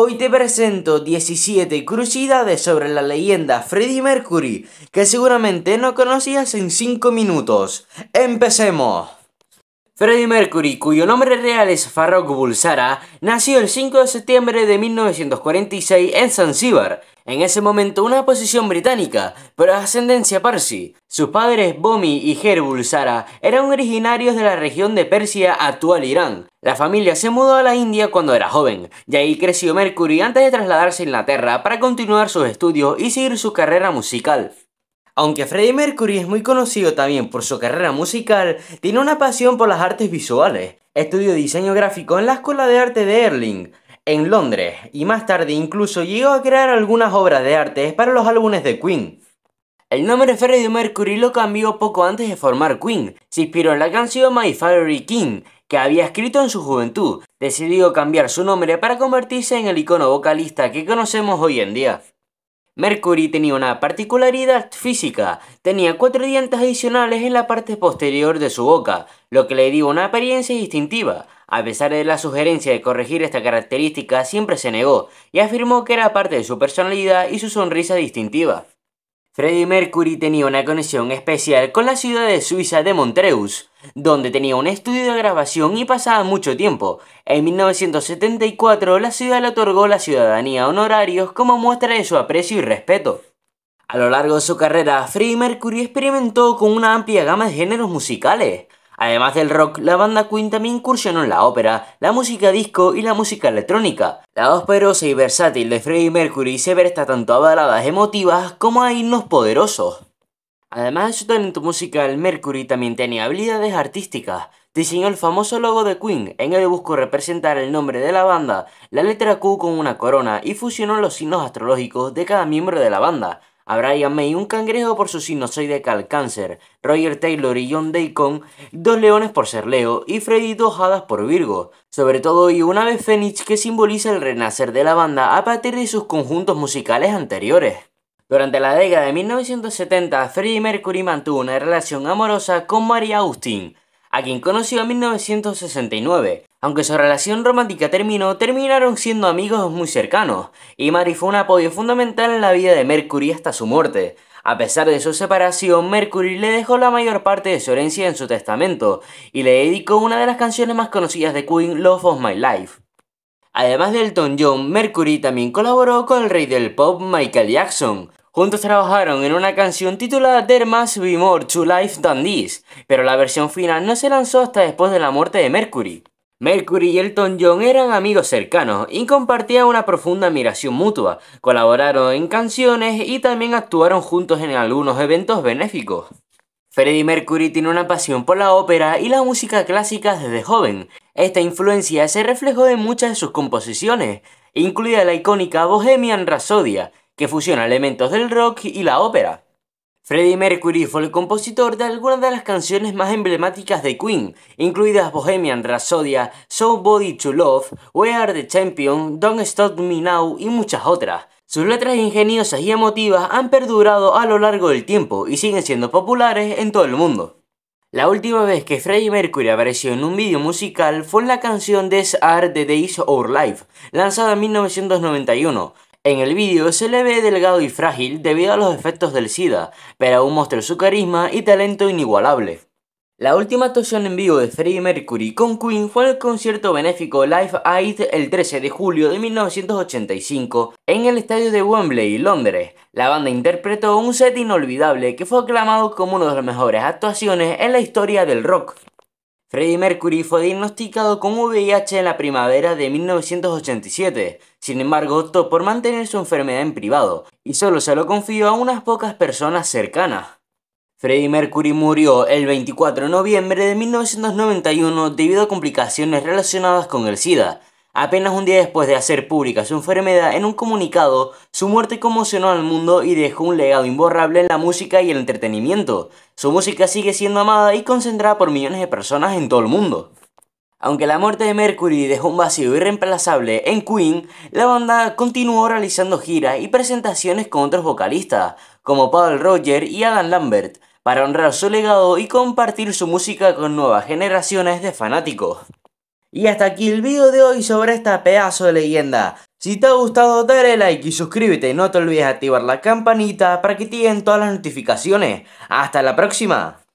Hoy te presento 17 crucidades sobre la leyenda Freddy Mercury que seguramente no conocías en 5 minutos. ¡Empecemos! Freddy Mercury, cuyo nombre real es Farrokh Bulsara, nació el 5 de septiembre de 1946 en Zanzíbar, en ese momento una posición británica, pero de ascendencia parsi. Sus padres, Bomi y Herbul Sara, eran originarios de la región de Persia, actual Irán. La familia se mudó a la India cuando era joven, y ahí creció Mercury antes de trasladarse a Inglaterra para continuar sus estudios y seguir su carrera musical. Aunque Freddie Mercury es muy conocido también por su carrera musical, tiene una pasión por las artes visuales. Estudió diseño gráfico en la Escuela de Arte de Erling, en Londres y más tarde incluso llegó a crear algunas obras de arte para los álbumes de Queen. El nombre Freddie Mercury lo cambió poco antes de formar Queen. Se inspiró en la canción My Fiery King, que había escrito en su juventud. Decidió cambiar su nombre para convertirse en el icono vocalista que conocemos hoy en día. Mercury tenía una particularidad física, tenía cuatro dientes adicionales en la parte posterior de su boca, lo que le dio una apariencia distintiva, a pesar de la sugerencia de corregir esta característica, siempre se negó y afirmó que era parte de su personalidad y su sonrisa distintiva. Freddie Mercury tenía una conexión especial con la ciudad de Suiza de Montreux, donde tenía un estudio de grabación y pasaba mucho tiempo. En 1974 la ciudad le otorgó la ciudadanía honorarios como muestra de su aprecio y respeto. A lo largo de su carrera, Freddie Mercury experimentó con una amplia gama de géneros musicales, Además del rock, la banda Queen también incursionó en la ópera, la música disco y la música electrónica. La poderosa y versátil de Freddie Mercury se presta tanto a baladas emotivas como a himnos poderosos. Además de su talento musical, Mercury también tenía habilidades artísticas. Diseñó el famoso logo de Queen, en el que buscó representar el nombre de la banda, la letra Q con una corona y fusionó los signos astrológicos de cada miembro de la banda. A Brian May, un cangrejo por su sinusoide cal cáncer, Roger Taylor y John Deacon, dos leones por ser Leo y Freddy dos hadas por Virgo, sobre todo y una ave Fenix que simboliza el renacer de la banda a partir de sus conjuntos musicales anteriores. Durante la década de 1970, Freddie Mercury mantuvo una relación amorosa con María Austin, a quien conoció en 1969. Aunque su relación romántica terminó, terminaron siendo amigos muy cercanos, y Mary fue un apoyo fundamental en la vida de Mercury hasta su muerte. A pesar de su separación, Mercury le dejó la mayor parte de su herencia en su testamento, y le dedicó una de las canciones más conocidas de Queen, Love of My Life. Además de Elton John, Mercury también colaboró con el rey del pop Michael Jackson, Juntos trabajaron en una canción titulada There Must Be More to Life Than This, pero la versión final no se lanzó hasta después de la muerte de Mercury. Mercury y Elton John eran amigos cercanos y compartían una profunda admiración mutua, colaboraron en canciones y también actuaron juntos en algunos eventos benéficos. Freddie Mercury tiene una pasión por la ópera y la música clásica desde joven. Esta influencia se reflejó en muchas de sus composiciones, incluida la icónica Bohemian Rhapsody, que fusiona elementos del rock y la ópera. Freddie Mercury fue el compositor de algunas de las canciones más emblemáticas de Queen, incluidas Bohemian Rhapsody, Body to Love, We Are the Champion, Don't Stop Me Now y muchas otras. Sus letras ingeniosas y emotivas han perdurado a lo largo del tiempo y siguen siendo populares en todo el mundo. La última vez que Freddie Mercury apareció en un vídeo musical fue en la canción This Are the Days of Our Life, lanzada en 1991, en el vídeo se le ve delgado y frágil debido a los efectos del SIDA, pero aún muestra su carisma y talento inigualable. La última actuación en vivo de Freddie Mercury con Queen fue en el concierto benéfico Live Aid el 13 de julio de 1985 en el estadio de Wembley, Londres. La banda interpretó un set inolvidable que fue aclamado como una de las mejores actuaciones en la historia del rock. Freddie Mercury fue diagnosticado con VIH en la primavera de 1987, sin embargo optó por mantener su enfermedad en privado y solo se lo confió a unas pocas personas cercanas. Freddie Mercury murió el 24 de noviembre de 1991 debido a complicaciones relacionadas con el SIDA, Apenas un día después de hacer pública su enfermedad, en un comunicado, su muerte conmocionó al mundo y dejó un legado imborrable en la música y el entretenimiento. Su música sigue siendo amada y concentrada por millones de personas en todo el mundo. Aunque la muerte de Mercury dejó un vacío irreemplazable en Queen, la banda continuó realizando giras y presentaciones con otros vocalistas, como Paul Roger y Alan Lambert, para honrar su legado y compartir su música con nuevas generaciones de fanáticos. Y hasta aquí el video de hoy sobre esta pedazo de leyenda. Si te ha gustado dale like y suscríbete no te olvides activar la campanita para que te lleguen todas las notificaciones. ¡Hasta la próxima!